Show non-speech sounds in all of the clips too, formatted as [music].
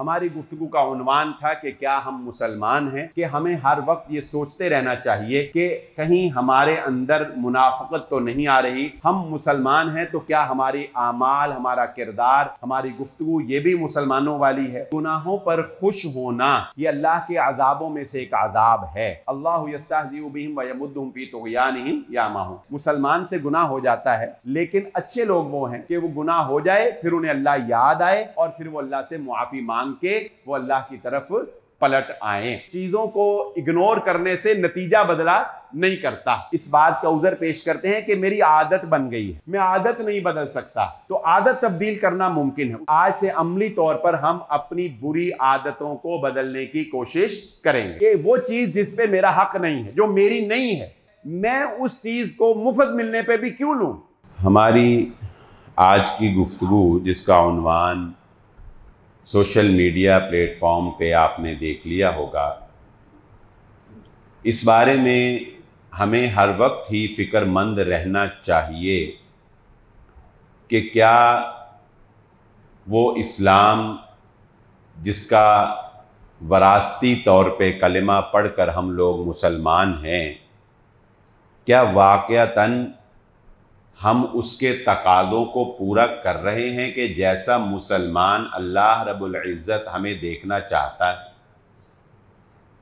हमारी गुफ्तु का उन्वान था कि क्या हम मुसलमान हैं कि हमें हर वक्त ये सोचते रहना चाहिए कि कहीं हमारे अंदर मुनाफत तो नहीं आ रही हम मुसलमान हैं तो क्या हमारी आमाल हमारा किरदार हमारी गुफ्तु ये भी मुसलमानों वाली है गुनाहों पर खुश होना ये अल्लाह के आजाबों में से एक आजाब है अल्लाह मुसलमान से गुना हो जाता है लेकिन अच्छे लोग वो हैं कि वो गुना हो जाए फिर उन्हें अल्लाह याद आए और फिर वो अल्लाह से मुआफ़ी मांग मांग के वो अल्लाह की तरफ पलट आए चीजों को इग्नोर करने से नतीजा बदला नहीं करता इस बात का उजर पेश करते हैं कि मेरी आदत बन गई है मैं आदत नहीं बदल सकता तो आदत तब्दील करना मुमकिन है आज से अमली तौर पर हम अपनी बुरी आदतों को बदलने की कोशिश करेंगे कि वो चीज जिस पे मेरा हक नहीं है जो मेरी नहीं है मैं उस चीज को मुफ्त मिलने पर भी क्यों लू हमारी आज की गुफ्तु जिसका उनवान सोशल मीडिया प्लेटफॉर्म पे आपने देख लिया होगा इस बारे में हमें हर वक्त ही फिक्रमंद रहना चाहिए कि क्या वो इस्लाम जिसका वरासती तौर पे कलमा पढ़कर हम लोग मुसलमान हैं क्या वाक़ता हम उसके तकाज़ों को पूरा कर रहे हैं कि जैसा मुसलमान अल्लाह रब्बुल इज़्ज़त हमें देखना चाहता है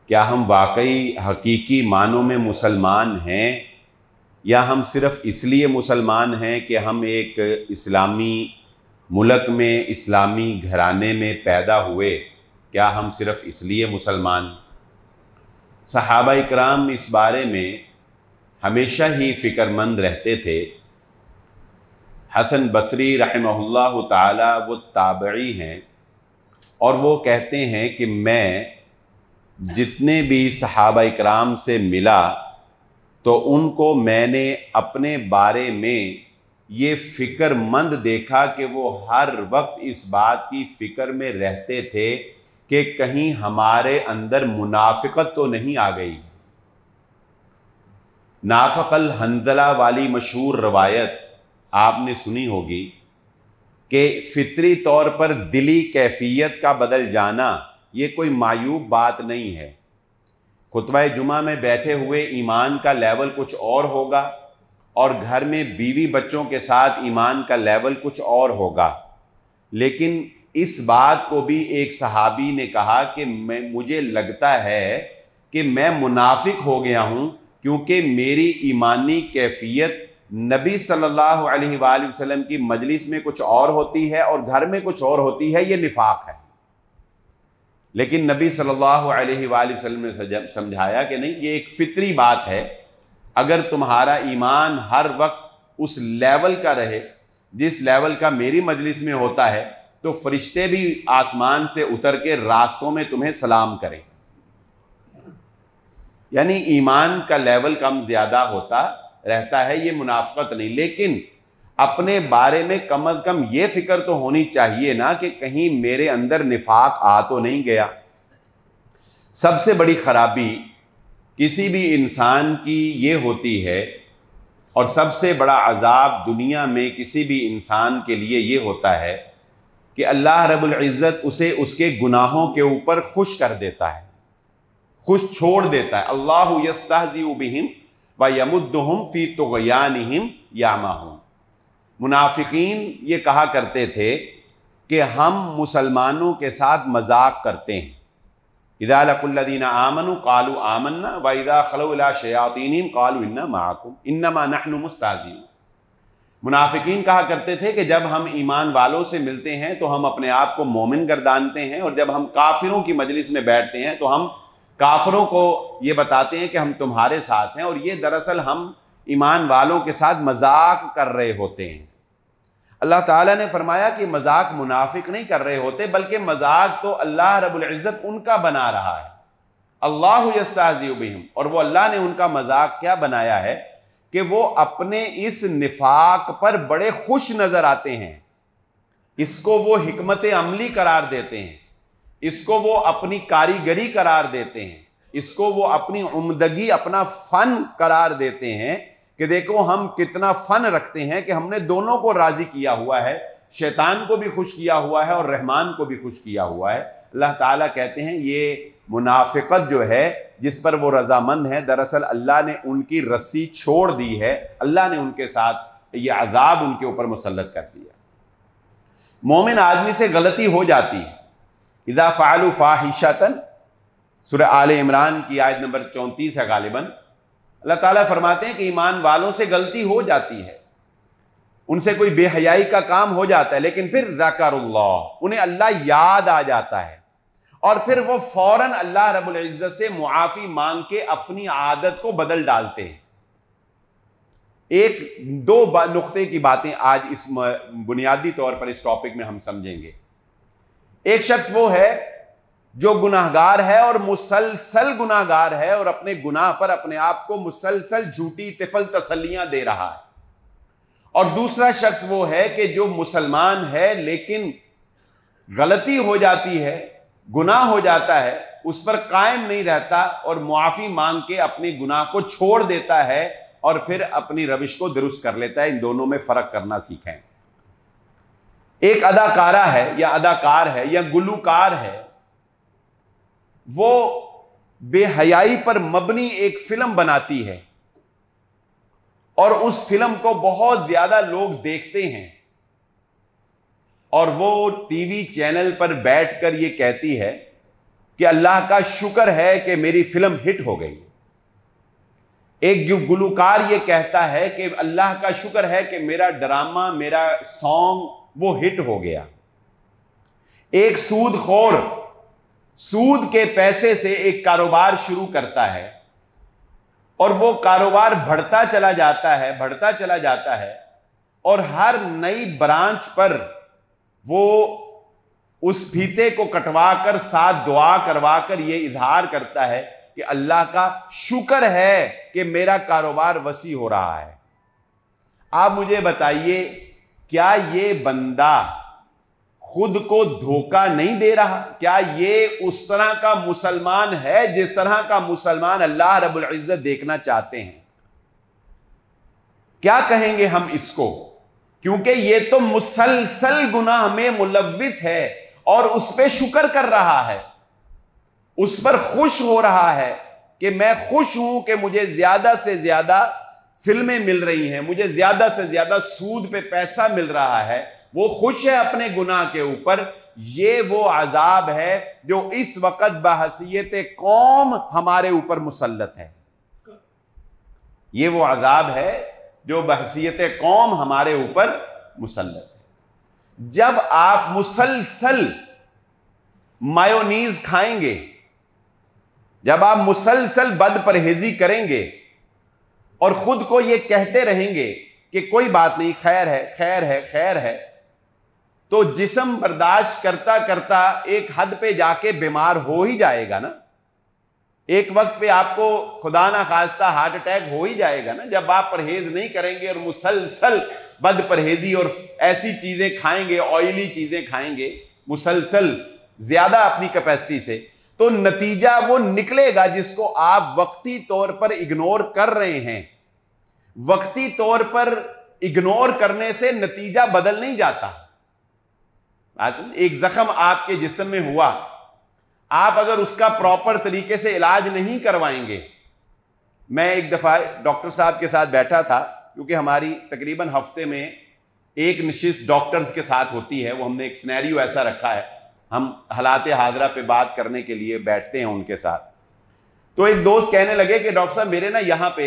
क्या हम वाकई हकीकी मानों में मुसलमान हैं या हम सिर्फ़ इसलिए मुसलमान हैं कि हम एक इस्लामी मुल्क में इस्लामी घराने में पैदा हुए क्या हम सिर्फ़ इसलिए मुसलमान सहाबा कराम इस बारे में हमेशा ही फ़िक्रमंद रहते थे हसन बसरी रहमल्ला ताला वो ताबड़ी हैं और वो कहते हैं कि मैं जितने भी सहाबा इकराम से मिला तो उनको मैंने अपने बारे में ये फ़िक्रमंद देखा कि वो हर वक्त इस बात की फ़िक्र में रहते थे कि कहीं हमारे अंदर मुनाफिकत तो नहीं आ गई नाफकल हंदला वाली मशहूर रवायत आपने सुनी होगी कि फितरी तौर पर दिली कैफियत का बदल जाना ये कोई मायूब बात नहीं है खुतब जुमा में बैठे हुए ईमान का लेवल कुछ और होगा और घर में बीवी बच्चों के साथ ईमान का लेवल कुछ और होगा लेकिन इस बात को भी एक सहाबी ने कहा कि मैं मुझे लगता है कि मैं मुनाफिक हो गया हूँ क्योंकि मेरी ईमानी कैफियत नबी सल्लल्लाहु अलैहि वसल्लम की मजलिस में कुछ और होती है और घर में कुछ और होती है ये निफाक है लेकिन नबी सल्लल्लाहु अलैहि वसल्लम ने समझाया कि नहीं ये एक फितरी बात है अगर तुम्हारा ईमान हर वक्त उस लेवल का रहे जिस लेवल का मेरी मजलिस में होता है तो फरिश्ते भी आसमान से उतर के रास्तों में तुम्हें सलाम करें यानी ईमान का लेवल कम ज़्यादा होता रहता है ये मुनाफ्त नहीं लेकिन अपने बारे में कम अज कम ये फिक्र तो होनी चाहिए ना कि कहीं मेरे अंदर निफाक आ तो नहीं गया सबसे बड़ी खराबी किसी भी इंसान की ये होती है और सबसे बड़ा अजाब दुनिया में किसी भी इंसान के लिए ये होता है कि अल्लाह रब्बुल इज़्ज़त उसे उसके गुनाहों के ऊपर खुश कर देता है खुश छोड़ देता है अल्लाह यस्ताजी बिहिम व यमुद्दुम फ़ी तोयानहिम यामाहम मुनाफिकीन ये कहा करते थे कि हम मुसलमानों के साथ मजाक करते हैं इदालकुल्लिन लकुल्लदीन आमन कालू आमन्ना व इदा खलौला शयातिन कालू इन्ना माकुम इन्नमा नखन मुस्ताजी मुनाफिकीन कहा करते थे कि जब हम ईमान वालों से मिलते हैं तो हम अपने आप को मोमिन गर्दानते हैं और जब हम काफिरों की मजलिस में बैठते हैं तो हम काफरों को ये बताते हैं कि हम तुम्हारे साथ हैं और ये दरअसल हम ईमान वालों के साथ मजाक कर रहे होते हैं अल्लाह ताला ने फरमाया कि मजाक मुनाफिक नहीं कर रहे होते बल्कि मजाक तो अल्लाह रब्बुल इज़्ज़त उनका बना रहा है अल्लाह यस्ताजीबिम और वो अल्लाह ने उनका मजाक क्या बनाया है कि वो अपने इस निफाक पर बड़े खुश नज़र आते हैं इसको वो हमत अमली करार देते हैं इसको वो अपनी कारीगरी करार देते हैं इसको वो अपनी उमदगी अपना फन करार देते हैं कि देखो हम कितना फन रखते हैं कि हमने दोनों को राजी किया हुआ है शैतान को भी खुश किया हुआ है और रहमान को भी खुश किया हुआ है अल्लाह ताला कहते हैं ये मुनाफिकत जो है जिस पर वो रजामंद है दरअसल अल्लाह ने उनकी रस्सी छोड़ दी है अल्लाह ने उनके साथ ये आज़ाब उनके ऊपर मुसलत कर दिया मोमिन आदमी से गलती हो जाती है इज़ा फ़ाल फ़ाहिशातन सुर आल इमरान की आयत नंबर चौंतीस है गालिबा अल्लाह ताला फरमाते हैं कि ईमान वालों से गलती हो जाती है उनसे कोई बेहयाई का काम हो जाता है लेकिन फिर जकर उन्हें अल्लाह याद आ जाता है और फिर वो फौरन अल्लाह रब्बुल इज़्ज़त से मुआफ़ी मांग के अपनी आदत को बदल डालते हैं एक दो नुक्ते की बातें आज इस बुनियादी तौर पर इस टॉपिक में हम समझेंगे एक शख्स वो है जो गुनाहगार है और मुसलसल गुनाहगार है और अपने गुनाह पर अपने आप को मुसलसल झूठी तिफल तसलियां दे रहा है और दूसरा शख्स वो है कि जो मुसलमान है लेकिन गलती हो जाती है गुनाह हो जाता है उस पर कायम नहीं रहता और मुआफ़ी मांग के अपने गुनाह को छोड़ देता है और फिर अपनी रविश को दुरुस्त कर लेता है इन दोनों में फ़र्क करना सीखें एक अदाकारा है या अदाकार है या गुलूकार है वो बेहयाई पर मबनी एक फिल्म बनाती है और उस फिल्म को बहुत ज्यादा लोग देखते हैं और वो टीवी चैनल पर बैठकर ये कहती है कि अल्लाह का शुक्र है कि मेरी फिल्म हिट हो गई एक गुलूकार ये कहता है कि अल्लाह का शुक्र है कि मेरा ड्रामा मेरा सॉन्ग वो हिट हो गया एक सूद खोर सूद के पैसे से एक कारोबार शुरू करता है और वो कारोबार बढ़ता चला जाता है बढ़ता चला जाता है और हर नई ब्रांच पर वो उस फीते को कटवाकर साथ दुआ करवा कर ये इजहार करता है कि अल्लाह का शुक्र है कि मेरा कारोबार वसी हो रहा है आप मुझे बताइए क्या ये बंदा खुद को धोखा नहीं दे रहा क्या ये उस तरह का मुसलमान है जिस तरह का मुसलमान अल्लाह रब्बुल इज़्ज़त देखना चाहते हैं क्या कहेंगे हम इसको क्योंकि ये तो मुसलसल गुनाह में मुलवित है और उस पर शुक्र कर रहा है उस पर खुश हो रहा है कि मैं खुश हूं कि मुझे ज्यादा से ज्यादा फिल्में मिल रही हैं मुझे ज्यादा से ज्यादा सूद पे पैसा मिल रहा है वो खुश है अपने गुनाह के ऊपर ये वो आजाब है जो इस वक्त बहसीत कौम हमारे ऊपर मुसलत है ये वो आजाब है जो बहसीत कौम हमारे ऊपर मुसलत है जब आप मुसलसल मायोनीज खाएंगे जब आप मुसलसल बद परहेजी करेंगे और खुद को ये कहते रहेंगे कि कोई बात नहीं खैर है खैर है खैर है तो जिसम बर्दाश्त करता करता एक हद पे जाके बीमार हो ही जाएगा ना एक वक्त पे आपको खुदा ना खास्ता हार्ट अटैक हो ही जाएगा ना जब आप परहेज नहीं करेंगे और मुसलसल बद परहेजी और ऐसी चीज़ें खाएंगे ऑयली चीज़ें खाएंगे मुसलसल ज़्यादा अपनी कैपेसिटी से तो नतीजा वो निकलेगा जिसको आप वक्ती तौर पर इग्नोर कर रहे हैं वक्ती तौर पर इग्नोर करने से नतीजा बदल नहीं जाता एक जख्म आपके जिसम में हुआ आप अगर उसका प्रॉपर तरीके से इलाज नहीं करवाएंगे मैं एक दफ़ा डॉक्टर साहब के साथ बैठा था क्योंकि हमारी तकरीबन हफ्ते में एक निश्चित डॉक्टर्स के साथ होती है वो हमने एक स्नैरियो ऐसा रखा है हम हालात हाजरा पे बात करने के लिए बैठते हैं उनके साथ तो एक दोस्त कहने लगे कि डॉक्टर साहब मेरे ना यहाँ पे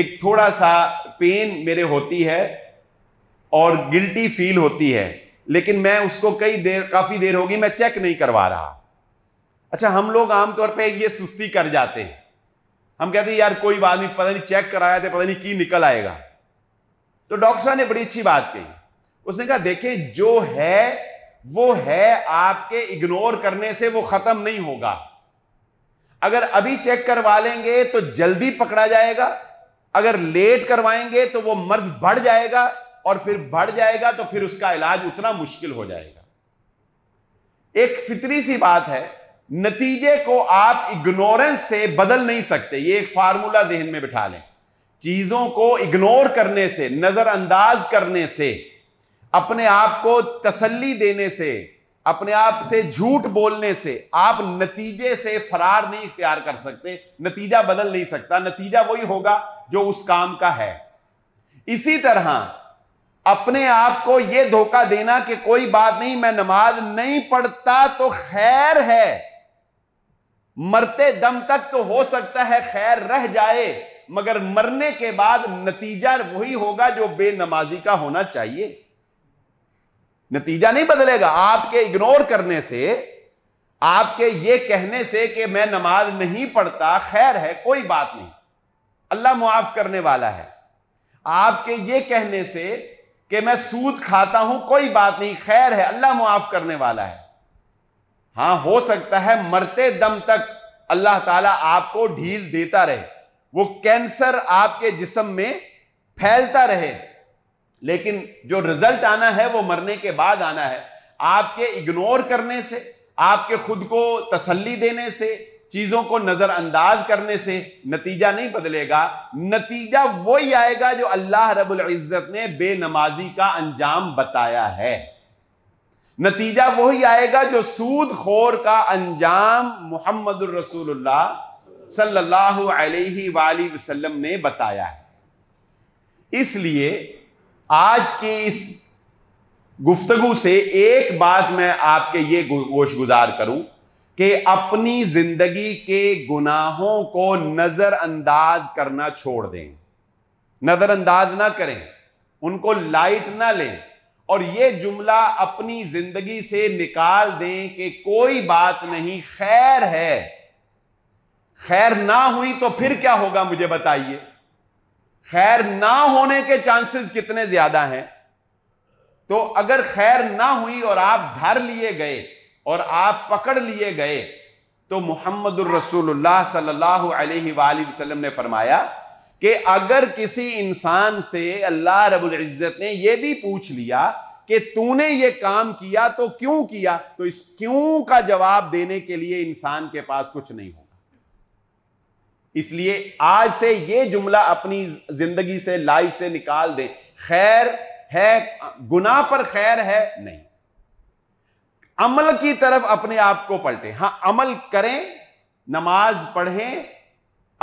एक थोड़ा सा पेन मेरे होती है और गिल्टी फील होती है लेकिन मैं उसको कई देर काफ़ी देर होगी मैं चेक नहीं करवा रहा अच्छा हम लोग आमतौर पे ये सुस्ती कर जाते हैं हम कहते हैं यार कोई बात नहीं पता नहीं चेक कराया था पता नहीं की निकल आएगा तो डॉक्टर साहब ने बड़ी अच्छी बात कही उसने कहा देखे जो है वो है आपके इग्नोर करने से वो खत्म नहीं होगा अगर अभी चेक करवा लेंगे तो जल्दी पकड़ा जाएगा अगर लेट करवाएंगे तो वो मर्ज बढ़ जाएगा और फिर बढ़ जाएगा तो फिर उसका इलाज उतना मुश्किल हो जाएगा एक फितरी सी बात है नतीजे को आप इग्नोरेंस से बदल नहीं सकते ये एक फार्मूला जहन में बिठा लें चीजों को इग्नोर करने से नजरअंदाज करने से अपने आप को तसल्ली देने से अपने आप से झूठ बोलने से आप नतीजे से फरार नहीं इख्तियार कर सकते नतीजा बदल नहीं सकता नतीजा वही होगा जो उस काम का है इसी तरह अपने आप को यह धोखा देना कि कोई बात नहीं मैं नमाज नहीं पढ़ता तो खैर है मरते दम तक तो हो सकता है खैर रह जाए मगर मरने के बाद नतीजा वही होगा जो बेनमाजी का होना चाहिए नतीजा नहीं बदलेगा आपके इग्नोर करने से आपके ये कहने से कि मैं नमाज नहीं पढ़ता खैर है कोई बात नहीं अल्लाह मुआफ करने वाला है आपके ये कहने से कि मैं सूद खाता हूं कोई बात नहीं खैर है अल्लाह मुआफ करने वाला है हां हो सकता है मरते दम तक अल्लाह ताला आपको ढील देता रहे वो कैंसर आपके जिस्म में फैलता रहे लेकिन जो रिजल्ट आना है वो मरने के बाद आना है आपके इग्नोर करने से आपके खुद को तसल्ली देने से चीजों को नजरअंदाज करने से नतीजा नहीं बदलेगा नतीजा वही आएगा जो अल्लाह रबुल इज़्ज़त ने बेनमाजी का अंजाम बताया है नतीजा वही आएगा जो सूद खोर का अंजाम मोहम्मद रसूलुल्लाह सल्लल्लाहु अलैहि वसल्लम ने बताया है इसलिए आज की इस गुफ्तगु से एक बात मैं आपके ये गोश गुजार करूं कि अपनी जिंदगी के गुनाहों को नज़रअंदाज करना छोड़ दें नज़रअंदाज ना करें उनको लाइट ना लें और ये जुमला अपनी जिंदगी से निकाल दें कि कोई बात नहीं खैर है खैर ना हुई तो फिर क्या होगा मुझे बताइए खैर ना होने के चांसेस कितने ज्यादा हैं तो अगर खैर ना हुई और आप धर लिए गए और आप पकड़ लिए गए तो मोहम्मद रसूलुल्लाह सल्लल्लाहु अलैहि वसल्लम ने फरमाया कि अगर किसी इंसान से अल्लाह रबुल्जत इज़्ज़त ने यह भी पूछ लिया कि तूने ये काम किया तो क्यों किया तो इस क्यों का जवाब देने के लिए इंसान के पास कुछ नहीं हो इसलिए आज से ये जुमला अपनी जिंदगी से लाइफ से निकाल दें खैर है गुनाह पर खैर है नहीं अमल की तरफ अपने आप को पलटे हां अमल करें नमाज पढ़ें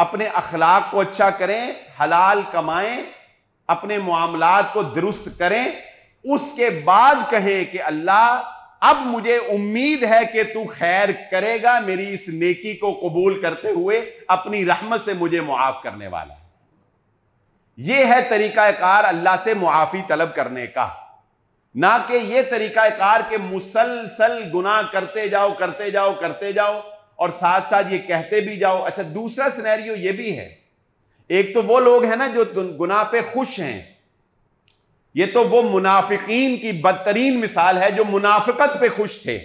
अपने अखलाक को अच्छा करें हलाल कमाएं अपने मामलात को दुरुस्त करें उसके बाद कहें कि अल्लाह अब मुझे उम्मीद है कि तू खैर करेगा मेरी इस नेकी को कबूल करते हुए अपनी रहमत से मुझे मुआफ करने वाला है यह है तरीक़ाकार अल्लाह से मुआफ़ी तलब करने का ना कि यह तरीक़ाकार के मुसलसल गुनाह करते जाओ करते जाओ करते जाओ और साथ साथ ये कहते भी जाओ अच्छा दूसरा सिनेरियो ये भी है एक तो वो लोग हैं ना जो गुनाह पे खुश हैं ये तो वो मुनाफिकीन की बदतरीन मिसाल है जो मुनाफिकत पे खुश थे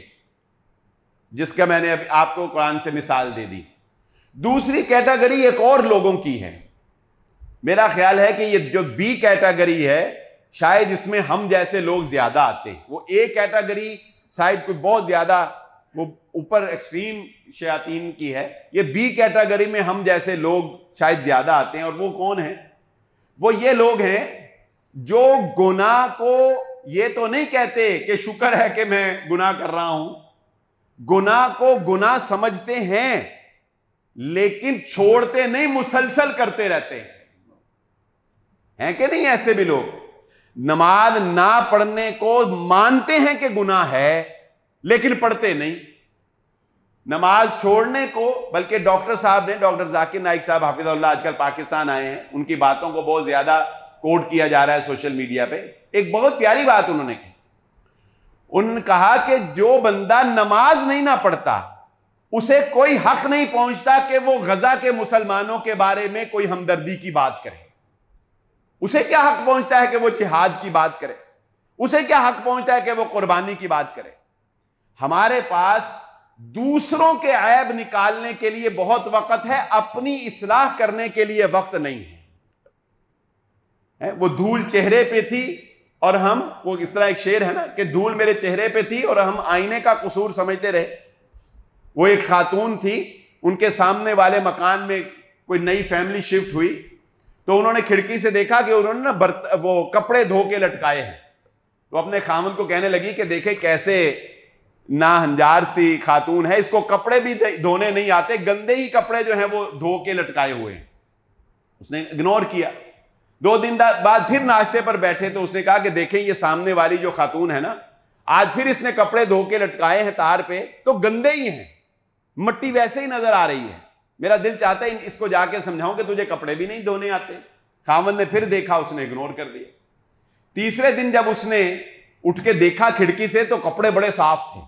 जिसका मैंने अभी आपको कुरान से मिसाल दे दी दूसरी कैटेगरी एक और लोगों की है मेरा ख्याल है कि ये जो बी कैटेगरी है शायद इसमें हम जैसे लोग ज्यादा आते हैं वो ए कैटेगरी शायद कोई बहुत ज्यादा वो ऊपर एक्सट्रीम शयातीन की है ये बी कैटेगरी में हम जैसे लोग शायद ज्यादा आते हैं और वो कौन है वो ये लोग हैं जो गुना को ये तो नहीं कहते कि शुक्र है कि मैं गुना कर रहा हूं गुना को गुना समझते हैं लेकिन छोड़ते नहीं मुसलसल करते रहते हैं हैं कि नहीं ऐसे भी लोग नमाज ना पढ़ने को मानते हैं कि गुना है लेकिन पढ़ते नहीं नमाज छोड़ने को बल्कि डॉक्टर साहब ने डॉक्टर जाकिर नाइक साहब हाफिज आजकल पाकिस्तान आए हैं उनकी बातों को बहुत ज्यादा कोट किया जा रहा है सोशल मीडिया पे एक बहुत प्यारी बात उन्होंने कही उन्होंने कहा कि जो बंदा नमाज नहीं ना पढ़ता उसे कोई हक नहीं पहुंचता कि वो गजा के मुसलमानों के बारे में कोई हमदर्दी की बात करे उसे क्या हक पहुंचता है कि वो जिहाद की बात करे उसे क्या हक पहुंचता है कि वो कुर्बानी की बात करे हमारे पास दूसरों के ऐब निकालने के लिए बहुत वक्त है अपनी इसलाह करने के लिए वक्त नहीं है है वो धूल चेहरे पे थी और हम वो इस तरह एक शेर है ना कि धूल मेरे चेहरे पे थी और हम आईने का कसूर समझते रहे वो एक खातून थी उनके सामने वाले मकान में कोई नई फैमिली शिफ्ट हुई तो उन्होंने खिड़की से देखा कि उन्होंने ना बर्त वो कपड़े धो के लटकाए हैं तो अपने खामन को कहने लगी कि देखे कैसे ना हंजार सी खातून है इसको कपड़े भी धोने नहीं आते गंदे ही कपड़े जो हैं वो धो के लटकाए हुए हैं उसने इग्नोर किया दो दिन बाद फिर नाश्ते पर बैठे तो उसने कहा कि देखें ये सामने वाली जो खातून है ना आज फिर इसने कपड़े धो के लटकाए हैं तार पे तो गंदे ही हैं मट्टी वैसे ही नजर आ रही है मेरा दिल चाहता है इसको जाके समझाऊं कि तुझे कपड़े भी नहीं धोने आते खामन ने फिर देखा उसने इग्नोर कर दिया तीसरे दिन जब उसने उठ के देखा खिड़की से तो कपड़े बड़े साफ थे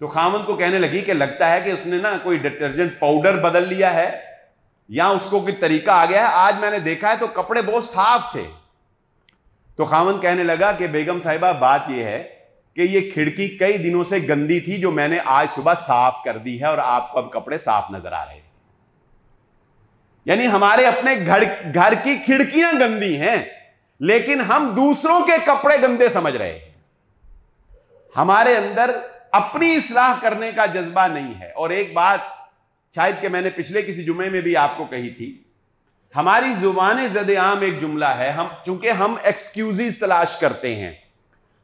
तो खामन को कहने लगी कि लगता है कि उसने ना कोई डिटर्जेंट पाउडर बदल लिया है या उसको कोई तरीका आ गया है आज मैंने देखा है तो कपड़े बहुत साफ थे तो खावन कहने लगा कि बेगम साहिबा बात यह है कि ये खिड़की कई दिनों से गंदी थी जो मैंने आज सुबह साफ कर दी है और आपको अब कपड़े साफ नजर आ रहे हैं यानी हमारे अपने घर घर की खिड़कियां गंदी हैं लेकिन हम दूसरों के कपड़े गंदे समझ रहे हैं हमारे अंदर अपनी इसलाह करने का जज्बा नहीं है और एक बात शायद के मैंने पिछले किसी जुमे में भी आपको कही थी हमारी जुबान जद आम एक जुमला है हम चूंकि हम एक्सक्यूज तलाश करते हैं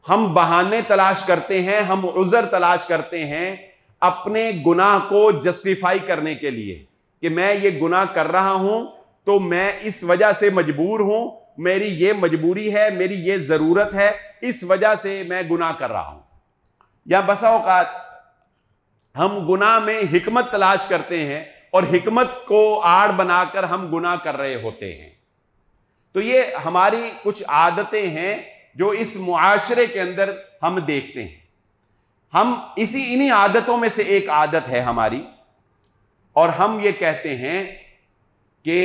हम बहाने तलाश करते हैं हम उज़र तलाश करते हैं अपने गुनाह को जस्टिफाई करने के लिए कि मैं ये गुनाह कर रहा हूं तो मैं इस वजह से मजबूर हूं मेरी ये मजबूरी है मेरी ये ज़रूरत है इस वजह से मैं गुनाह कर रहा हूं या बसा अवकात हम गुना में हिकमत तलाश करते हैं और हिकमत को आड़ बनाकर हम गुना कर रहे होते हैं तो ये हमारी कुछ आदतें हैं जो इस मुआशरे के अंदर हम देखते हैं हम इसी इन्हीं आदतों में से एक आदत है हमारी और हम ये कहते हैं कि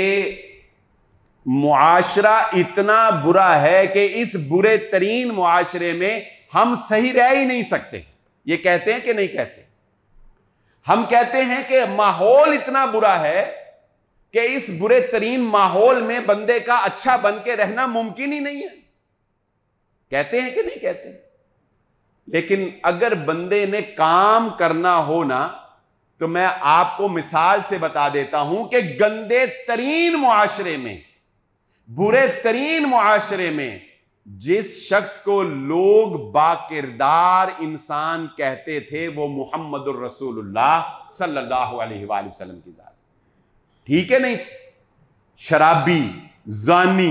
मुआशरा इतना बुरा है कि इस बुरे तरीन मुआशरे में हम सही रह ही नहीं सकते ये कहते हैं कि नहीं कहते हम कहते हैं कि माहौल इतना बुरा है कि इस बुरे तरीन माहौल में बंदे का अच्छा बन के रहना मुमकिन ही नहीं है कहते हैं कि नहीं कहते लेकिन अगर बंदे ने काम करना हो ना तो मैं आपको मिसाल से बता देता हूं कि गंदे तरीन मुआशरे में बुरे तरीन मुआशरे में जिस शख्स को लोग बाकिरदार इंसान कहते थे वो मोहम्मद रसूलुल्लाह सल्लल्लाहु अलैहि वसल्लम की जात ठीक है नहीं शराबी जानी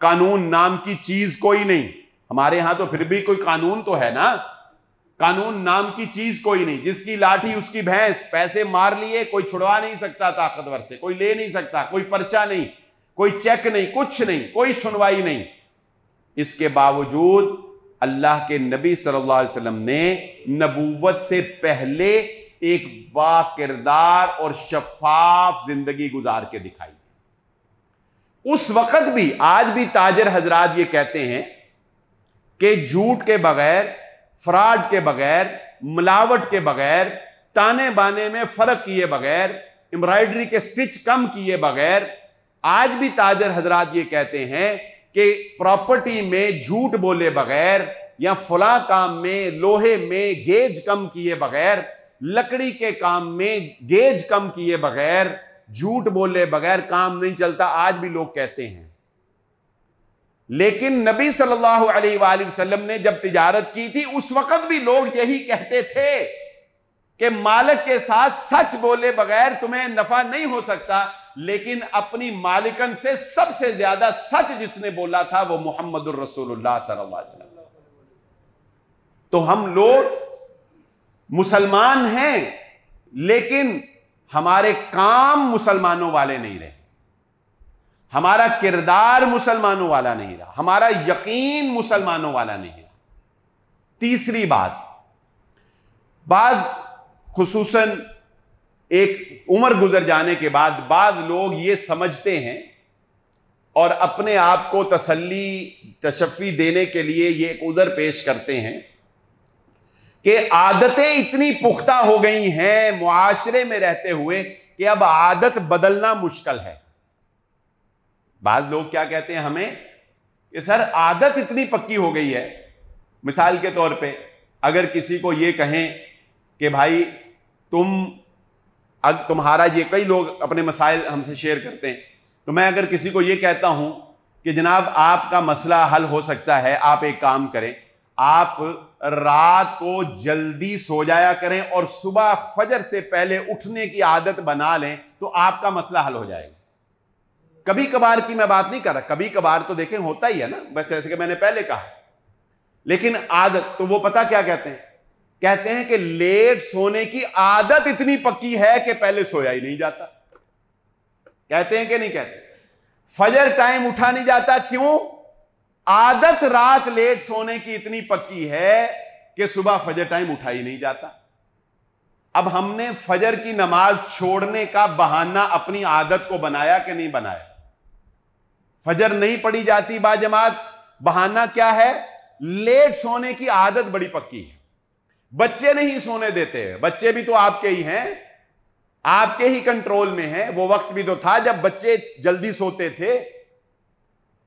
कानून नाम की चीज कोई नहीं हमारे यहां तो फिर भी कोई कानून तो है ना कानून नाम की चीज कोई नहीं जिसकी लाठी उसकी भैंस पैसे मार लिए कोई छुड़वा नहीं सकता ताकतवर से कोई ले नहीं सकता कोई पर्चा नहीं कोई चेक नहीं कुछ नहीं कोई सुनवाई नहीं इसके बावजूद अल्लाह के नबी सल्लल्लाहु अलैहि वसल्लम ने नबूवत से पहले एक बाकिरदार और शफाफ जिंदगी गुजार के दिखाई उस वक्त भी आज भी ताजर हजरात ये कहते हैं कि झूठ के बगैर फ्रॉड के बगैर मिलावट के बगैर ताने बाने में फर्क किए बगैर एम्ब्रॉयडरी के स्टिच कम किए बगैर आज भी ताजर हजरात ये कहते हैं कि प्रॉपर्टी में झूठ बोले बगैर या फुला काम में लोहे में गेज कम किए बगैर लकड़ी के काम में गेज कम किए बगैर झूठ बोले बगैर काम नहीं चलता आज भी लोग कहते हैं लेकिन नबी सल्लल्लाहु अलैहि वसल्लम ने जब तिजारत की थी उस वक्त भी लोग यही कहते थे कि मालक के साथ सच बोले बगैर तुम्हें नफा नहीं हो सकता लेकिन अपनी मालिकन से सबसे ज्यादा सच जिसने बोला था वो मोहम्मद तो हम लोग मुसलमान हैं लेकिन हमारे काम मुसलमानों वाले नहीं रहे हमारा किरदार मुसलमानों वाला नहीं रहा हमारा यकीन मुसलमानों वाला नहीं रहा तीसरी बात बाज खसूसन एक उम्र गुजर जाने के बाद बाद लोग ये समझते हैं और अपने आप को तसल्ली तशफ़ी देने के लिए ये एक उज़र पेश करते हैं कि आदतें इतनी पुख्ता हो गई हैं मुआशरे में रहते हुए कि अब आदत बदलना मुश्किल है बाद लोग क्या कहते हैं हमें कि सर आदत इतनी पक्की हो गई है मिसाल के तौर पे अगर किसी को ये कहें कि भाई तुम अगर तुम्हारा ये कई लोग अपने मसाइल हमसे शेयर करते हैं तो मैं अगर किसी को ये कहता हूँ कि जनाब आपका मसला हल हो सकता है आप एक काम करें आप रात को जल्दी सो जाया करें और सुबह फजर से पहले उठने की आदत बना लें तो आपका मसला हल हो जाएगा कभी कभार की मैं बात नहीं कर रहा कभी कभार तो देखें होता ही है ना बस जैसे कि मैंने पहले कहा लेकिन आदत तो वो पता क्या कहते हैं कहते हैं कि लेट सोने की आदत इतनी पक्की है कि पहले सोया ही नहीं जाता कहते हैं कि नहीं कहते फजर टाइम उठा नहीं जाता क्यों आदत रात लेट सोने की इतनी पक्की है कि सुबह फजर टाइम उठा ही नहीं जाता अब हमने फजर की नमाज छोड़ने का बहाना अपनी आदत को बनाया कि नहीं बनाया फजर नहीं पड़ी जाती बाजमात बहाना क्या है लेट सोने की आदत बड़ी पक्की है बच्चे नहीं सोने देते बच्चे भी तो आपके ही हैं आपके ही कंट्रोल में हैं वो वक्त भी तो था जब बच्चे जल्दी सोते थे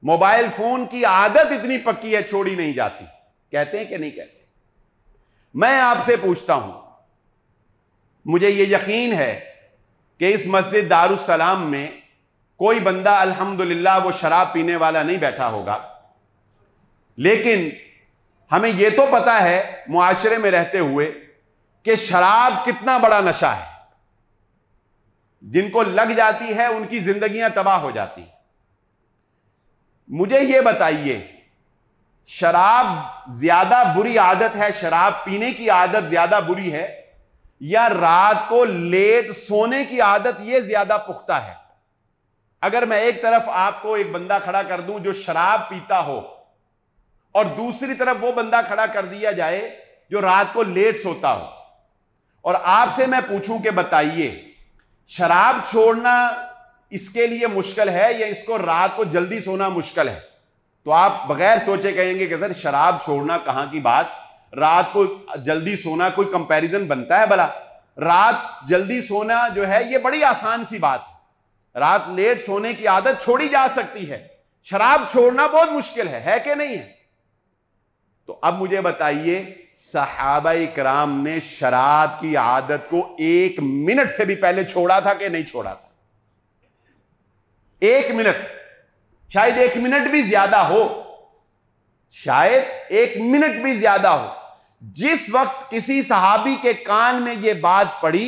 मोबाइल फोन की आदत इतनी पक्की है छोड़ी नहीं जाती कहते हैं कि नहीं कहते मैं आपसे पूछता हूं मुझे यह यकीन है कि इस मस्जिद दारुसलाम में कोई बंदा अल्हम्दुलिल्लाह वो शराब पीने वाला नहीं बैठा होगा लेकिन हमें यह तो पता है मुआशरे में रहते हुए कि शराब कितना बड़ा नशा है जिनको लग जाती है उनकी जिंदगियां तबाह हो जाती मुझे यह बताइए शराब ज्यादा बुरी आदत है शराब पीने की आदत ज्यादा बुरी है या रात को लेट सोने की आदत यह ज्यादा पुख्ता है अगर मैं एक तरफ आपको एक बंदा खड़ा कर दूं जो शराब पीता हो और दूसरी तरफ वो बंदा खड़ा कर दिया जाए जो रात को लेट सोता हो और आपसे मैं पूछूं कि बताइए शराब छोड़ना इसके लिए मुश्किल है या इसको रात को जल्दी सोना मुश्किल है तो आप बगैर सोचे कहेंगे कि सर शराब छोड़ना कहां की बात रात को जल्दी सोना कोई कंपैरिजन बनता है भला रात जल्दी सोना जो है ये बड़ी आसान सी बात है रात लेट सोने की आदत छोड़ी जा सकती है शराब छोड़ना बहुत मुश्किल है है कि नहीं है तो अब मुझे बताइए सहाबा इक्राम ने शराब की आदत को एक मिनट से भी पहले छोड़ा था कि नहीं छोड़ा था एक मिनट शायद एक मिनट भी ज्यादा हो शायद एक मिनट भी ज्यादा हो जिस वक्त किसी सहाबी के कान में यह बात पड़ी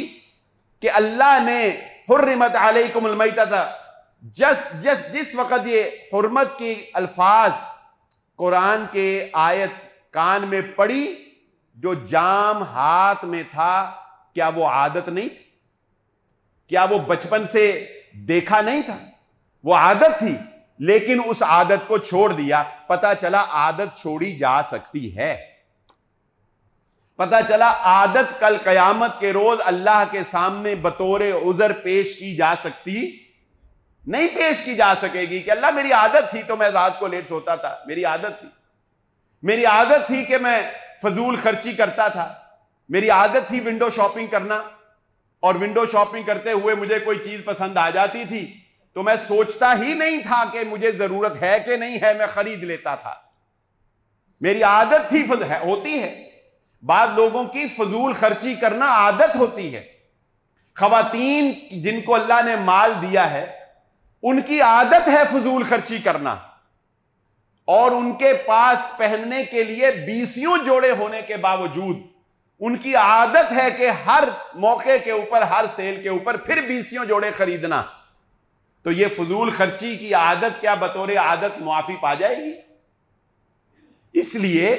कि अल्लाह ने हुर्रमत अलैकुमलमैता था जस जस जिस वक्त ये हुरमत की अल्फाज कुरान के आयत कान में पड़ी जो जाम हाथ में था क्या वो आदत नहीं थी क्या वो बचपन से देखा नहीं था वो आदत थी लेकिन उस आदत को छोड़ दिया पता चला आदत छोड़ी जा सकती है पता चला आदत कल कयामत के रोज अल्लाह के सामने बतौर उजर पेश की जा सकती नहीं पेश की जा सकेगी कि अल्लाह मेरी आदत थी तो मैं रात को लेट सोता था मेरी आदत थी मेरी आदत थी कि मैं फजूल खर्ची करता था मेरी आदत थी विंडो शॉपिंग करना और विंडो शॉपिंग करते हुए मुझे कोई चीज़ पसंद आ जाती थी तो मैं सोचता ही नहीं था कि मुझे ज़रूरत है कि नहीं है मैं ख़रीद लेता था मेरी आदत थी है, होती है बाद लोगों की फजूल खर्ची करना आदत होती है खातन जिनको अल्लाह ने माल दिया है उनकी आदत है फजूल खर्ची करना और उनके पास पहनने के लिए बीसियों जोड़े होने के बावजूद उनकी आदत है कि हर मौके के ऊपर हर सेल के ऊपर फिर बीसियों जोड़े खरीदना तो ये फजूल खर्ची की आदत क्या बतौर आदत मुआफी पा जाएगी इसलिए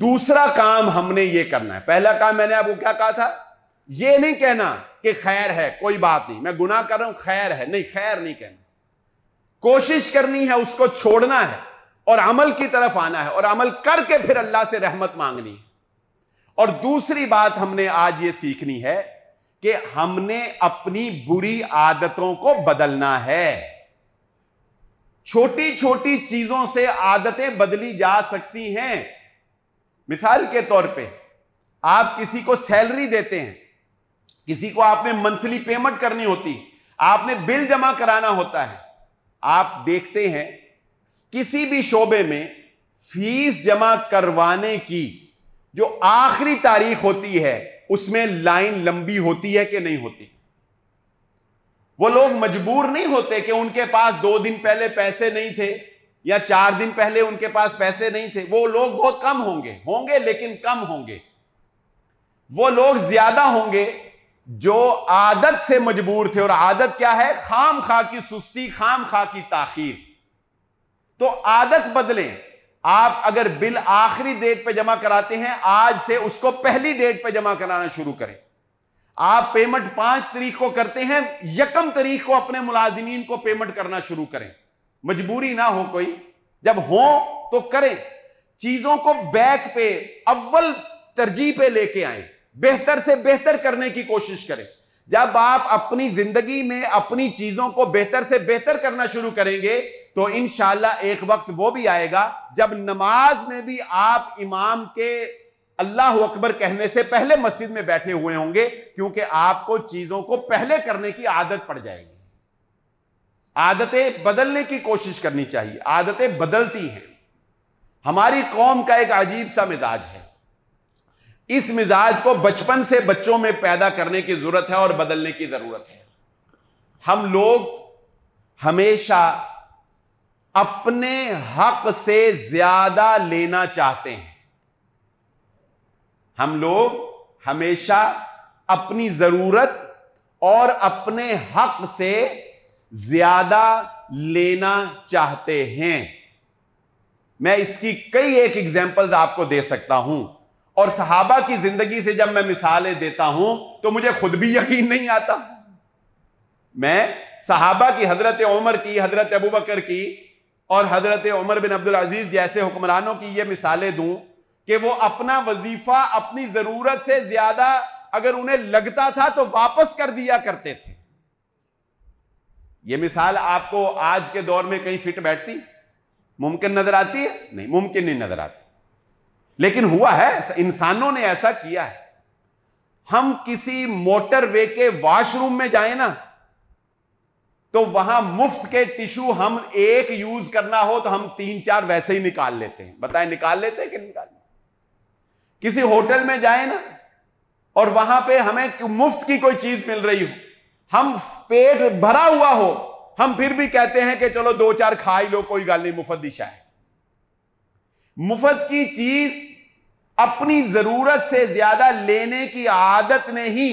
दूसरा काम हमने ये करना है पहला काम मैंने आपको क्या कहा था ये नहीं कहना कि खैर है कोई बात नहीं मैं गुनाह कर रहा हूं खैर है नहीं खैर नहीं कहना कोशिश करनी है उसको छोड़ना है और अमल की तरफ आना है और अमल करके फिर अल्लाह से रहमत मांगनी है और दूसरी बात हमने आज ये सीखनी है कि हमने अपनी बुरी आदतों को बदलना है छोटी छोटी चीजों से आदतें बदली जा सकती हैं मिसाल के तौर पे आप किसी को सैलरी देते हैं किसी को आपने मंथली पेमेंट करनी होती आपने बिल जमा कराना होता है आप देखते हैं किसी भी शोबे में फीस जमा करवाने की जो आखिरी तारीख होती है उसमें लाइन लंबी होती है कि नहीं होती वो लोग मजबूर नहीं होते कि उनके पास दो दिन पहले पैसे नहीं थे या चार दिन पहले उनके पास पैसे नहीं थे वो लोग बहुत कम होंगे होंगे लेकिन कम होंगे वो लोग ज्यादा होंगे जो आदत से मजबूर थे और आदत क्या है खाम खा की सुस्ती खाम खा की ताखीर तो आदत बदलें आप अगर बिल आखिरी डेट पे जमा कराते हैं आज से उसको पहली डेट पे जमा कराना शुरू करें आप पेमेंट पांच तारीख को करते हैं यकम तारीख को अपने मुलाजिमीन को पेमेंट करना शुरू करें मजबूरी ना हो कोई जब हो तो करें चीजों को बैक पे अव्वल तरजीह पे लेके आए बेहतर से बेहतर करने की कोशिश करें जब आप अपनी जिंदगी में अपनी चीजों को बेहतर से बेहतर करना शुरू करेंगे तो इन एक वक्त वो भी आएगा जब नमाज में भी आप इमाम के अल्लाह अकबर कहने से पहले मस्जिद में बैठे हुए होंगे क्योंकि आपको चीजों को पहले करने की आदत पड़ जाएगी आदतें बदलने की कोशिश करनी चाहिए आदतें बदलती हैं हमारी कौम का एक अजीब सा मिजाज है इस मिजाज को बचपन से बच्चों में पैदा करने की जरूरत है और बदलने की जरूरत है हम लोग हमेशा अपने हक से ज्यादा लेना चाहते हैं हम लोग हमेशा अपनी जरूरत और अपने हक से ज्यादा लेना चाहते हैं मैं इसकी कई एक एग्जाम्पल आपको दे सकता हूं और सहाबा की जिंदगी से जब मैं मिसालें देता हूं तो मुझे खुद भी यकीन नहीं आता मैं सहाबा की हजरत उमर की हजरत अबू बकर की और हज़रत उमर बिन अब्दुल अजीज़ जैसे हुक्मरानों की ये मिसालें दूँ कि वो अपना वजीफ़ा अपनी ज़रूरत से ज़्यादा अगर उन्हें लगता था तो वापस कर दिया करते थे ये मिसाल आपको आज के दौर में कहीं फिट बैठती मुमकिन नज़र आती है नहीं मुमकिन नहीं नज़र आती लेकिन हुआ है इंसानों ने ऐसा किया है हम किसी मोटरवे के वॉशरूम में जाए ना तो वहां मुफ्त के टिश्यू हम एक यूज करना हो तो हम तीन चार वैसे ही निकाल लेते हैं बताएं निकाल लेते हैं कि निकाल किसी होटल में जाए ना और वहां पे हमें मुफ्त की कोई चीज मिल रही हो हम पेट भरा हुआ हो हम फिर भी कहते हैं कि चलो दो चार खा ही लो कोई गाल नहीं मुफत दिशा है मुफत की चीज अपनी जरूरत से ज्यादा लेने की आदत नहीं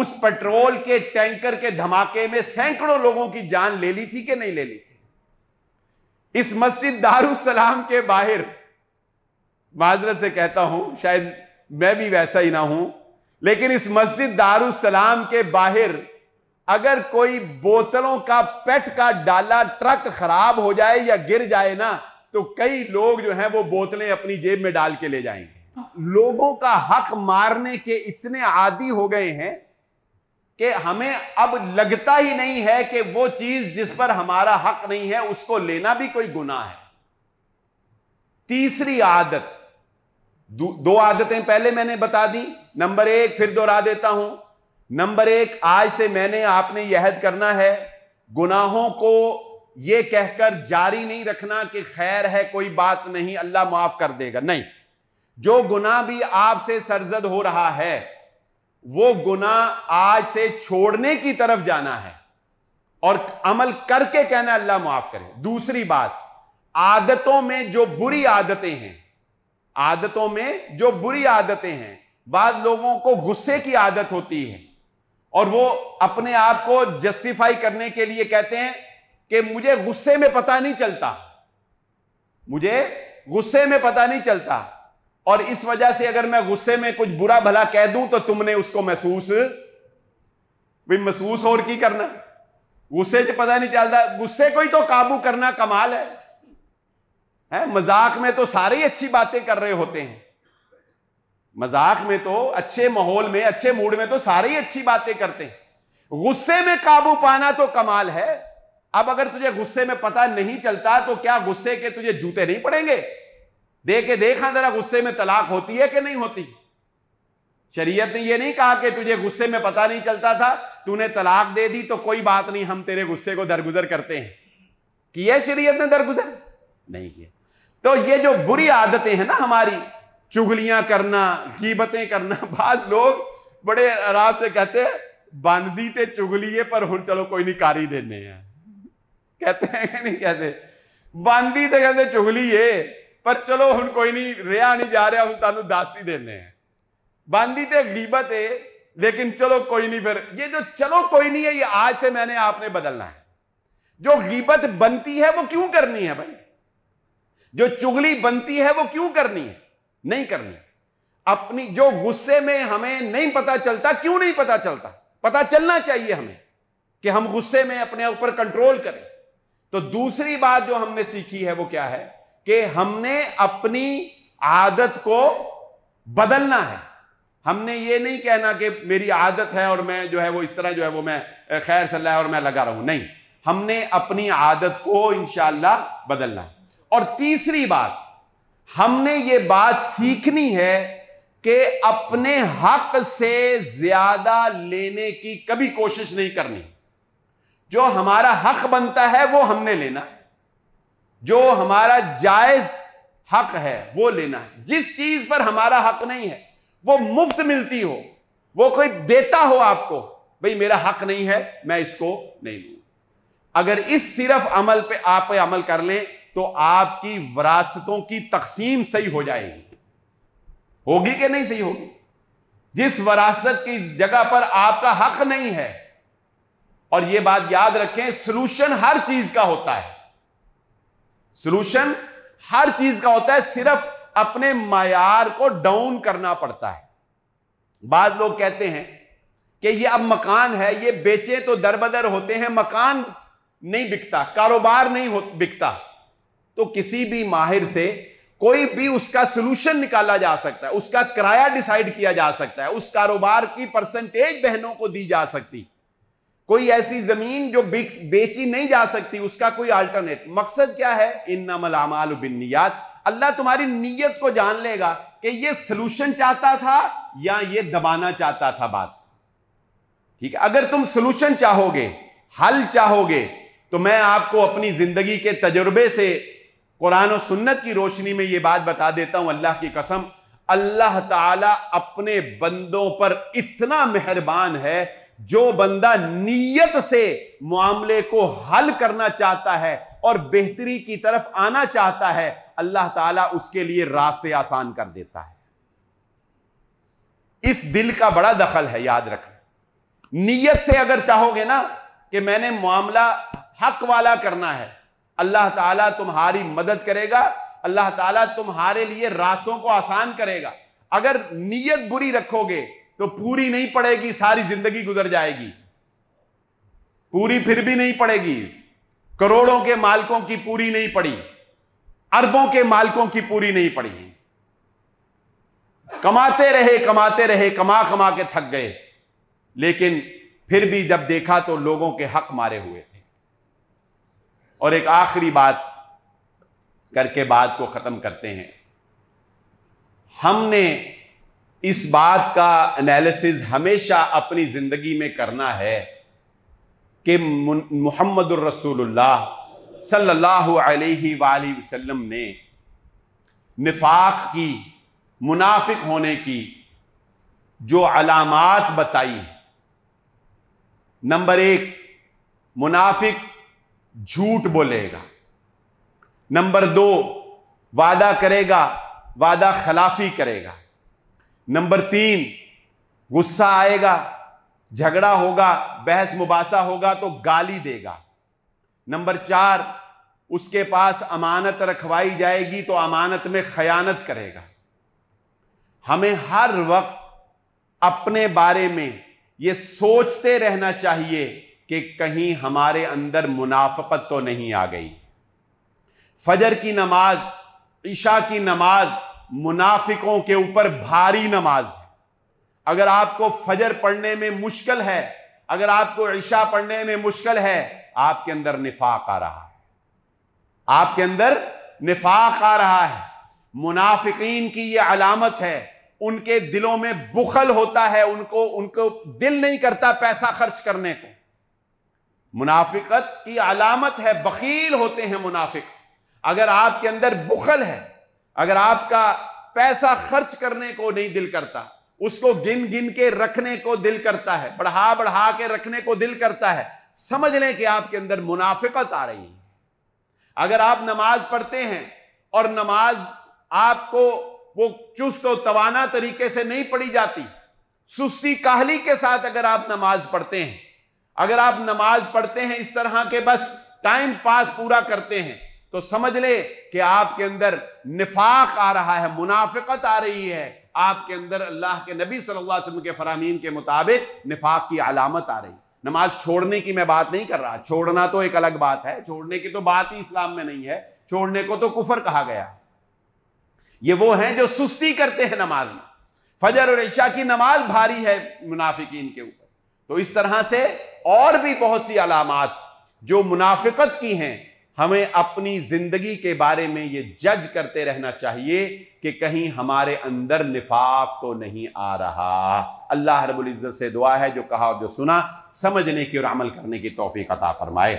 उस पेट्रोल के टैंकर के धमाके में सैकड़ों लोगों की जान ले ली थी कि नहीं ले ली थी इस मस्जिद दारुसलाम के बाहर माजरत से कहता हूं शायद मैं भी वैसा ही ना हूं लेकिन इस मस्जिद दारुसलाम के बाहर अगर कोई बोतलों का पेट का डाला ट्रक खराब हो जाए या गिर जाए ना तो कई लोग जो हैं वो बोतलें अपनी जेब में डाल के ले जाएंगे लोगों का हक मारने के इतने आदि हो गए हैं कि हमें अब लगता ही नहीं है कि वो चीज जिस पर हमारा हक नहीं है उसको लेना भी कोई गुना है तीसरी आदत दो, आदतें पहले मैंने बता दी नंबर एक फिर दोहरा देता हूं नंबर एक आज से मैंने आपने यहद करना है गुनाहों को यह कहकर जारी नहीं रखना कि खैर है कोई बात नहीं अल्लाह माफ कर देगा नहीं जो गुनाह भी आपसे सरजद हो रहा है वो गुना आज से छोड़ने की तरफ जाना है और अमल करके कहना अल्लाह माफ करे दूसरी बात आदतों में जो बुरी आदतें हैं आदतों में जो बुरी आदतें हैं बाद लोगों को गुस्से की आदत होती है और वो अपने आप को जस्टिफाई करने के लिए कहते हैं कि मुझे गुस्से में पता नहीं चलता मुझे गुस्से में पता नहीं चलता और इस वजह से अगर मैं गुस्से में कुछ बुरा भला कह दूं तो तुमने उसको महसूस भी महसूस और की करना गुस्से से पता नहीं चलता गुस्से को ही तो काबू करना कमाल है है मजाक में तो सारी अच्छी बातें कर रहे होते हैं मजाक में तो अच्छे माहौल में अच्छे मूड में तो सारे ही अच्छी बातें करते हैं गुस्से में काबू पाना तो कमाल है अब अगर तुझे गुस्से में पता नहीं चलता तो क्या गुस्से के तुझे जूते नहीं पड़ेंगे देखे देखा जरा गुस्से में तलाक होती है कि नहीं होती शरीयत ने यह नहीं कहा कि तुझे गुस्से में पता नहीं चलता था तूने तलाक दे दी तो कोई बात नहीं हम तेरे गुस्से को दरगुजर करते हैं किया शरीयत ने दरगुजर नहीं किया तो ये जो बुरी आदतें हैं ना हमारी चुगलियां करना कीबतें करना [laughs] बाद लोग बड़े आराम से कहते हैं बानदी ते चुगलिए पर हूं चलो कोई नहीं कारी देने हैं कहते हैं नहीं कहते बानदी तो कहते चुगलिए पर चलो ਹੁਣ कोई नहीं रहा नहीं जा रहा ਹੁਣ तुम दस ही देने बांदी तो गीबत है लेकिन चलो कोई नहीं फिर ये जो चलो कोई नहीं है ये आज से मैंने आपने बदलना है जो गीबत बनती है वो क्यों करनी है भाई जो चुगली बनती है वो क्यों करनी है नहीं करनी अपनी जो गुस्से में हमें नहीं पता चलता क्यों नहीं पता चलता पता चलना चाहिए हमें कि हम गुस्से में अपने ऊपर कंट्रोल करें तो दूसरी बात जो हमने सीखी है वो क्या है कि हमने अपनी आदत को बदलना है हमने ये नहीं कहना कि मेरी आदत है और मैं जो है वो इस तरह जो है वो मैं खैर सलाह और मैं लगा रहा हूं नहीं हमने अपनी आदत को इनशाला बदलना है और तीसरी बात हमने ये बात सीखनी है कि अपने हक से ज्यादा लेने की कभी कोशिश नहीं करनी जो हमारा हक बनता है वो हमने लेना है जो हमारा जायज हक है वो लेना है जिस चीज पर हमारा हक नहीं है वो मुफ्त मिलती हो वो कोई देता हो आपको भाई मेरा हक नहीं है मैं इसको नहीं लू अगर इस सिर्फ अमल पे आप पे अमल कर लें तो आपकी वरासतों की तकसीम सही हो जाएगी होगी कि नहीं सही होगी जिस वरासत की जगह पर आपका हक नहीं है और यह बात याद रखें सोल्यूशन हर चीज का होता है सोल्यूशन हर चीज का होता है सिर्फ अपने मैार को डाउन करना पड़ता है बाद लोग कहते हैं कि ये अब मकान है ये बेचे तो दरबदर होते हैं मकान नहीं बिकता कारोबार नहीं हो बिकता तो किसी भी माहिर से कोई भी उसका सोल्यूशन निकाला जा सकता है उसका किराया डिसाइड किया जा सकता है उस कारोबार की परसेंटेज बहनों को दी जा सकती कोई ऐसी जमीन जो बेची नहीं जा सकती उसका कोई अल्टरनेट मकसद क्या है इन नमलामाल बिनियात अल्लाह तुम्हारी नीयत को जान लेगा कि ये सोलूशन चाहता था या ये दबाना चाहता था बात ठीक है अगर तुम सोल्यूशन चाहोगे हल चाहोगे तो मैं आपको अपनी जिंदगी के तजुर्बे से कुरान और सुन्नत की रोशनी में ये बात बता देता हूं अल्लाह की कसम अल्लाह ताला अपने बंदों पर इतना मेहरबान है जो बंदा नीयत से मामले को हल करना चाहता है और बेहतरी की तरफ आना चाहता है अल्लाह ताला उसके लिए रास्ते आसान कर देता है इस दिल का बड़ा दखल है याद रखना नीयत से अगर चाहोगे ना कि मैंने मामला हक वाला करना है अल्लाह ताला तुम्हारी मदद करेगा अल्लाह ताला तुम्हारे लिए रास्तों को आसान करेगा अगर नीयत बुरी रखोगे तो पूरी नहीं पड़ेगी सारी जिंदगी गुजर जाएगी पूरी फिर भी नहीं पड़ेगी करोड़ों के मालकों की पूरी नहीं पड़ी अरबों के मालकों की पूरी नहीं पड़ी कमाते रहे कमाते रहे कमा कमा के थक गए लेकिन फिर भी जब देखा तो लोगों के हक मारे हुए थे और एक आखिरी बात करके बात को खत्म करते हैं हमने इस बात का एनालिसिस हमेशा अपनी ज़िंदगी में करना है कि मोहम्मद रसूलुल्लाह सल्लल्लाहु अलैहि वसल्लम ने निफाक की मुनाफिक होने की जो अलामत बताई नंबर एक मुनाफिक झूठ बोलेगा नंबर दो वादा करेगा वादा खिलाफी करेगा नंबर तीन गुस्सा आएगा झगड़ा होगा बहस मुबासा होगा तो गाली देगा नंबर चार उसके पास अमानत रखवाई जाएगी तो अमानत में खयानत करेगा हमें हर वक्त अपने बारे में ये सोचते रहना चाहिए कि कहीं हमारे अंदर मुनाफत तो नहीं आ गई फजर की नमाज ईशा की नमाज मुनाफिकों के ऊपर भारी नमाज है अगर आपको फजर पढ़ने में मुश्किल है अगर आपको ईशा पढ़ने में मुश्किल है आपके अंदर निफाक आ रहा है आपके अंदर निफाक आ रहा है मुनाफिकीन की यह अलामत है उनके दिलों में बुखल होता है उनको उनको दिल नहीं करता पैसा खर्च करने को मुनाफिकत की अलामत है बकील होते हैं मुनाफिक अगर आपके अंदर बुखल है अगर आपका पैसा खर्च करने को नहीं दिल करता उसको गिन गिन के रखने को दिल करता है बढ़ा बढ़ा के रखने को दिल करता है समझ लें कि आपके अंदर मुनाफिकत आ रही है अगर आप नमाज पढ़ते हैं और नमाज आपको वो चुस्त और तवाना तरीके से नहीं पढ़ी जाती सुस्ती काहली के साथ अगर आप नमाज पढ़ते हैं अगर आप नमाज पढ़ते हैं इस तरह के बस टाइम पास पूरा करते हैं तो समझ ले कि आपके अंदर निफाक आ रहा है मुनाफिकत आ रही है आपके अंदर अल्लाह के नबी सल्लल्लाहु अलैहि वसल्लम के फरामीन के मुताबिक निफाक की अलामत आ रही नमाज छोड़ने की मैं बात नहीं कर रहा छोड़ना तो एक अलग बात है छोड़ने की तो बात ही इस्लाम में नहीं है छोड़ने को तो कुफर कहा गया ये वो हैं जो सुस्ती करते हैं नमाज में फजर और ईशा की नमाज भारी है मुनाफिकीन के ऊपर तो इस तरह से और भी बहुत सी अलामत जो मुनाफिकत की हैं हमें अपनी जिंदगी के बारे में ये जज करते रहना चाहिए कि कहीं हमारे अंदर निफाक तो नहीं आ रहा अल्लाह हरबुल्ज़त इज़्ज़त से दुआ है जो कहा और जो सुना समझने की और अमल करने की तोफ़ी अता फरमाए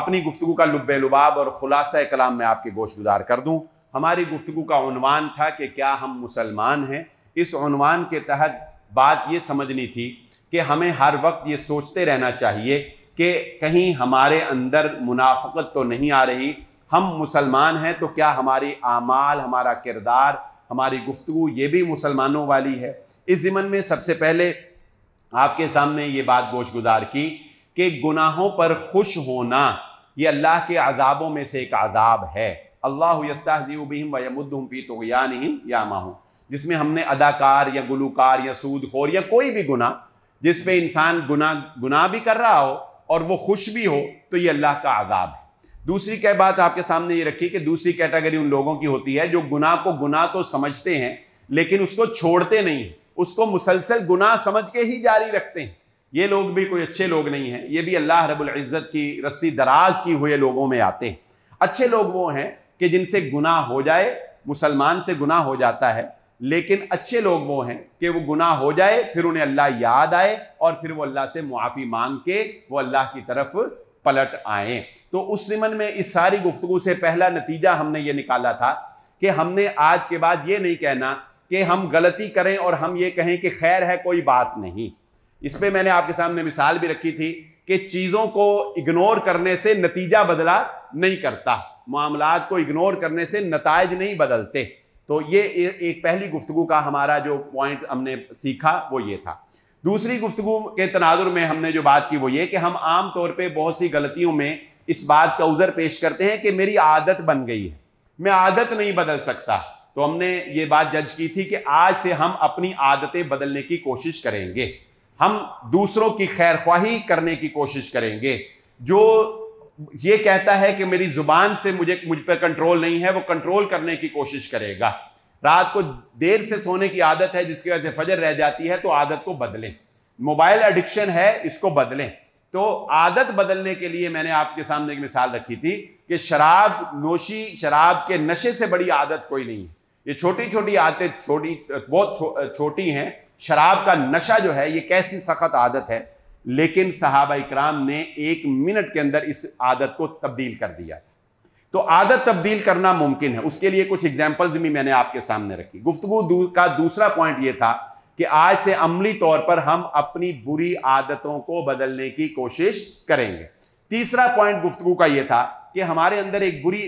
अपनी गुफ्तु का लुब लुबाब और ख़ुलासा कलाम मैं आपके गोश गुजार कर दूँ हमारी गुफ्तु का उनवान था कि क्या हम मुसलमान हैं इस उनवान के तहत बात ये समझनी थी कि हमें हर वक्त ये सोचते रहना चाहिए कि कहीं हमारे अंदर मुनाफत तो नहीं आ रही हम मुसलमान हैं तो क्या हमारी आमाल हमारा किरदार हमारी गुफ्तु ये भी मुसलमानों वाली है इस ज़िमन में सबसे पहले आपके सामने ये बात गोश गुजार की कि गुनाहों पर खुश होना ये अल्लाह के आदाबों में से एक आदाब है अल्लाह यस्ताजीबिम तो या नहीं या माहूँ जिसमें हमने अदाकार या गुलकार या सूद खोर या कोई भी गुना जिसपे इंसान गुना गुना भी कर रहा हो और वो खुश भी हो तो ये अल्लाह का आज़ाब है दूसरी क्या बात आपके सामने ये रखी कि दूसरी कैटेगरी उन लोगों की होती है जो गुनाह को गुनाह तो समझते हैं लेकिन उसको छोड़ते नहीं उसको मुसलसल गुनाह समझ के ही जारी रखते हैं ये लोग भी कोई अच्छे लोग नहीं हैं ये भी अल्लाह रबुल्ज़त की रस्सी दराज की हुए लोगों में आते हैं अच्छे लोग वो हैं कि जिनसे गुनाह हो जाए मुसलमान से गुनाह हो जाता है लेकिन अच्छे लोग वो हैं कि वो गुनाह हो जाए फिर उन्हें अल्लाह याद आए और फिर वो अल्लाह से मुआफ़ी मांग के वो अल्लाह की तरफ पलट आए तो उस सिमन में इस सारी गुफ्तु से पहला नतीजा हमने ये निकाला था कि हमने आज के बाद ये नहीं कहना कि हम गलती करें और हम ये कहें कि खैर है कोई बात नहीं इस पर मैंने आपके सामने मिसाल भी रखी थी कि चीज़ों को इग्नोर करने से नतीजा बदला नहीं करता मामला को इग्नोर करने से नतज नहीं बदलते तो ये एक पहली गुफ्तु का हमारा जो पॉइंट हमने सीखा वो ये था दूसरी गुफ्तु के तनाजुर में हमने जो बात की वो ये कि हम आम तौर पे बहुत सी गलतियों में इस बात का उज़र पेश करते हैं कि मेरी आदत बन गई है मैं आदत नहीं बदल सकता तो हमने ये बात जज की थी कि आज से हम अपनी आदतें बदलने की कोशिश करेंगे हम दूसरों की खैर ख्वाही करने की कोशिश करेंगे जो ये कहता है कि मेरी जुबान से मुझे मुझ पर कंट्रोल नहीं है वो कंट्रोल करने की कोशिश करेगा रात को देर से सोने की आदत है जिसकी वजह से फजर रह जाती है तो आदत को बदलें मोबाइल एडिक्शन है इसको बदलें तो आदत बदलने के लिए मैंने आपके सामने एक मिसाल रखी थी कि शराब नोशी शराब के नशे से बड़ी आदत कोई नहीं है ये छोटी छोटी आदतें छोटी बहुत छोटी हैं शराब का नशा जो है ये कैसी सख्त आदत है लेकिन साहबा इक्राम ने एक मिनट के अंदर इस आदत को तब्दील कर दिया तो आदत तब्दील करना मुमकिन है उसके लिए कुछ एग्जाम्पल्स भी मैंने आपके सामने रखी गुफ्तु दू, का दूसरा पॉइंट ये था कि आज से अमली तौर पर हम अपनी बुरी आदतों को बदलने की कोशिश करेंगे तीसरा पॉइंट गुफ्तगु का यह था कि हमारे अंदर एक बुरी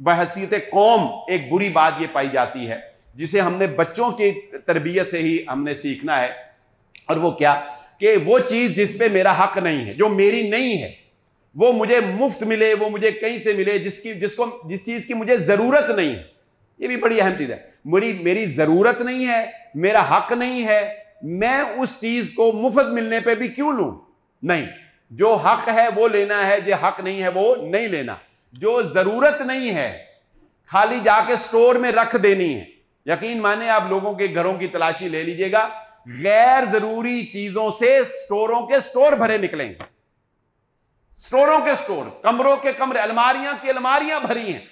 बहसीत कौम एक बुरी बात यह पाई जाती है जिसे हमने बच्चों की तरबियत से ही हमने सीखना है और वो क्या कि वो चीज़ जिस पे मेरा हक नहीं है जो मेरी नहीं है वो मुझे मुफ्त मिले वो मुझे कहीं से मिले जिसकी जिसको जिस चीज़ की मुझे ज़रूरत नहीं है ये भी बड़ी अहम चीज़ है मेरी मेरी ज़रूरत नहीं है मेरा हक नहीं है मैं उस चीज़ को मुफ्त मिलने पर भी क्यों लूँ नहीं जो हक है वो लेना है जो हक नहीं है वो नहीं लेना जो ज़रूरत नहीं है खाली जाके स्टोर में रख देनी है यकीन माने आप लोगों के घरों की तलाशी ले लीजिएगा गैर जरूरी चीजों से स्टोरों के स्टोर भरे निकलेंगे स्टोरों के स्टोर कमरों के कमरे अलमारियां की अलमारियां भरी हैं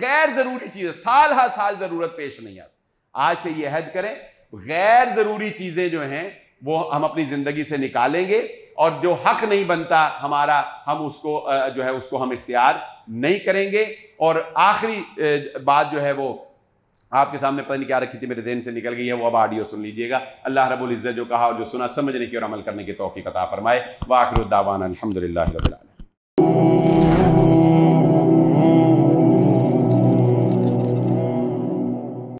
गैर जरूरी चीजें साल हर साल जरूरत पेश नहीं आती आज से यह हद करें गैर जरूरी चीजें जो हैं वो हम अपनी जिंदगी से निकालेंगे और जो हक नहीं बनता हमारा हम उसको जो है उसको हम इख्तियार नहीं करेंगे और आखिरी बात जो है वो आपके सामने पता नहीं क्या रखी थी मेरे दिन से निकल गई है वो अब ऑडियो सुन लीजिएगा अल्लाह रबुल इज़्ज़त जो कहा और जो सुना समझने की और अमल करने की तोफ़ी कता फरमाए वाखिर दावान अलहमदिल्ला